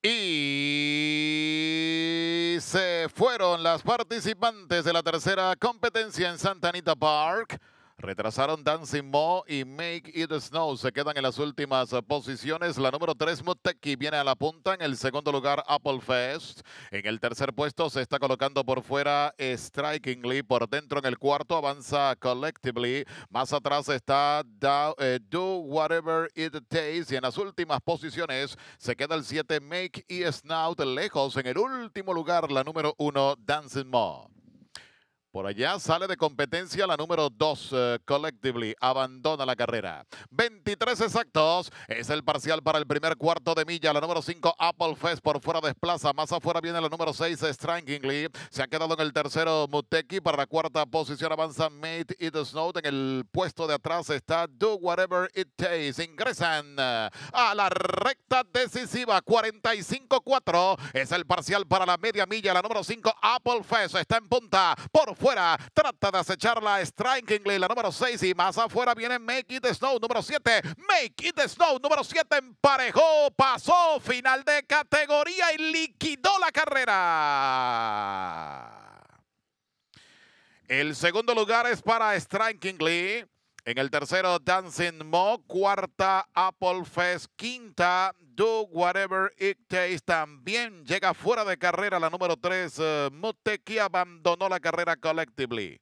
Y se fueron las participantes de la tercera competencia en Santa Anita Park. Retrasaron Dancing Mo y Make It Snow. Se quedan en las últimas eh, posiciones. La número 3, Muteki, viene a la punta. En el segundo lugar, Apple Fest. En el tercer puesto se está colocando por fuera eh, Strikingly. Por dentro, en el cuarto, avanza Collectively. Más atrás está eh, Do, Whatever It Takes. Y en las últimas posiciones se queda el 7, Make It Snow. Lejos, en el último lugar, la número 1, Dancing Mo. Por allá sale de competencia la número 2, eh, Collectively, abandona la carrera. 23 exactos, es el parcial para el primer cuarto de milla. La número 5, Apple Fest, por fuera desplaza. Más afuera viene la número 6, Strangingly. Se ha quedado en el tercero, Muteki. Para la cuarta posición avanza Mate It Snow. En el puesto de atrás está Do Whatever It Takes. Ingresan eh, a la recta decisiva, 45-4. Es el parcial para la media milla. La número 5, Apple Fest, está en punta. Por fuera Trata de acechar la Strikingly, la número 6. Y más afuera viene Make It Snow, número 7. Make It Snow, número 7. Emparejó, pasó, final de categoría y liquidó la carrera. El segundo lugar es para Lee. En el tercero, Dancing Mo. Cuarta, Apple Fest. Quinta, Do Whatever It Takes. También llega fuera de carrera la número tres, Uh, eh, que abandonó la carrera collectively.